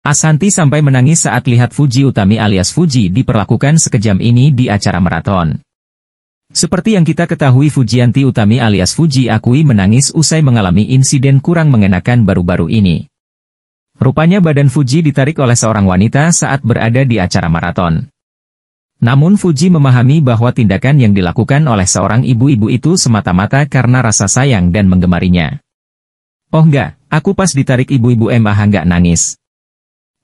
Asanti sampai menangis saat lihat Fuji Utami alias Fuji diperlakukan sekejam ini di acara maraton. Seperti yang kita ketahui Fujianti Utami alias Fuji Akui menangis usai mengalami insiden kurang mengenakan baru-baru ini. Rupanya badan Fuji ditarik oleh seorang wanita saat berada di acara maraton. Namun Fuji memahami bahwa tindakan yang dilakukan oleh seorang ibu-ibu itu semata-mata karena rasa sayang dan menggemarinya. Oh enggak, aku pas ditarik ibu-ibu Emma enggak nangis.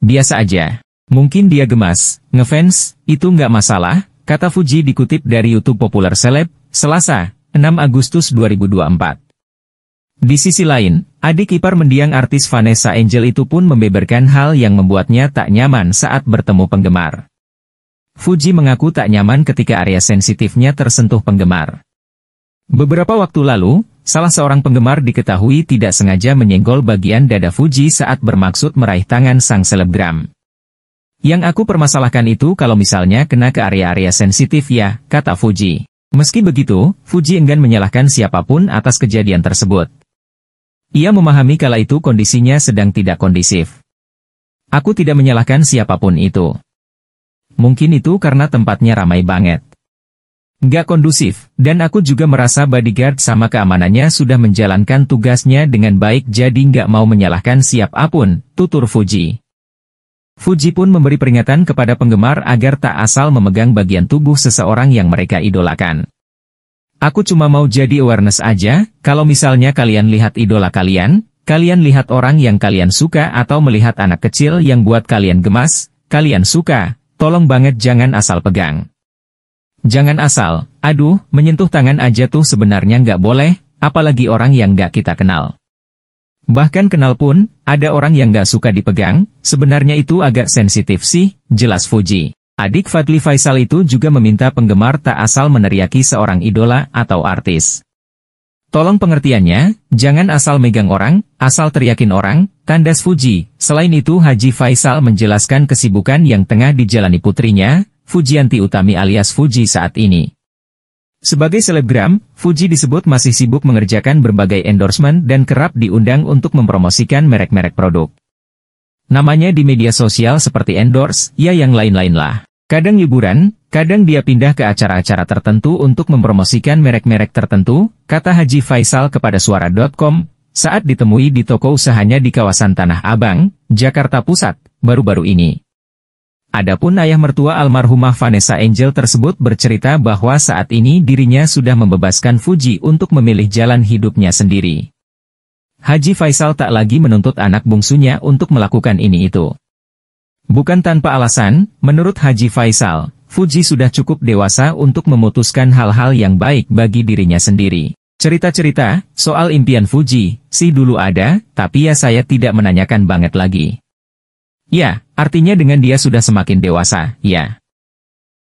Biasa aja. Mungkin dia gemas, ngefans, itu nggak masalah, kata Fuji dikutip dari YouTube Populer Seleb, Selasa, 6 Agustus 2024. Di sisi lain, adik ipar mendiang artis Vanessa Angel itu pun membeberkan hal yang membuatnya tak nyaman saat bertemu penggemar. Fuji mengaku tak nyaman ketika area sensitifnya tersentuh penggemar. Beberapa waktu lalu, Salah seorang penggemar diketahui tidak sengaja menyenggol bagian dada Fuji saat bermaksud meraih tangan sang selebgram. Yang aku permasalahkan itu kalau misalnya kena ke area-area sensitif ya, kata Fuji. Meski begitu, Fuji enggan menyalahkan siapapun atas kejadian tersebut. Ia memahami kala itu kondisinya sedang tidak kondisif. Aku tidak menyalahkan siapapun itu. Mungkin itu karena tempatnya ramai banget. Gak kondusif, dan aku juga merasa bodyguard sama keamanannya sudah menjalankan tugasnya dengan baik jadi gak mau menyalahkan siap apun, tutur Fuji. Fuji pun memberi peringatan kepada penggemar agar tak asal memegang bagian tubuh seseorang yang mereka idolakan. Aku cuma mau jadi awareness aja, kalau misalnya kalian lihat idola kalian, kalian lihat orang yang kalian suka atau melihat anak kecil yang buat kalian gemas, kalian suka, tolong banget jangan asal pegang. Jangan asal, aduh, menyentuh tangan aja tuh sebenarnya nggak boleh, apalagi orang yang nggak kita kenal. Bahkan kenal pun, ada orang yang nggak suka dipegang, sebenarnya itu agak sensitif sih, jelas Fuji. Adik Fadli Faisal itu juga meminta penggemar tak asal meneriaki seorang idola atau artis. Tolong pengertiannya, jangan asal megang orang, asal teriakin orang, kandas Fuji. Selain itu Haji Faisal menjelaskan kesibukan yang tengah dijalani putrinya, Fujianti Utami alias Fuji saat ini. Sebagai selebgram, Fuji disebut masih sibuk mengerjakan berbagai endorsement dan kerap diundang untuk mempromosikan merek-merek produk. Namanya di media sosial seperti endorse, ya yang lain-lain lah. Kadang hiburan, kadang dia pindah ke acara-acara tertentu untuk mempromosikan merek-merek tertentu, kata Haji Faisal kepada suara.com, saat ditemui di toko usahanya di kawasan Tanah Abang, Jakarta Pusat, baru-baru ini. Adapun ayah mertua almarhumah Vanessa Angel tersebut bercerita bahwa saat ini dirinya sudah membebaskan Fuji untuk memilih jalan hidupnya sendiri. Haji Faisal tak lagi menuntut anak bungsunya untuk melakukan ini itu. Bukan tanpa alasan, menurut Haji Faisal, Fuji sudah cukup dewasa untuk memutuskan hal-hal yang baik bagi dirinya sendiri. Cerita-cerita, soal impian Fuji, si dulu ada, tapi ya saya tidak menanyakan banget lagi. Ya, artinya dengan dia sudah semakin dewasa, ya.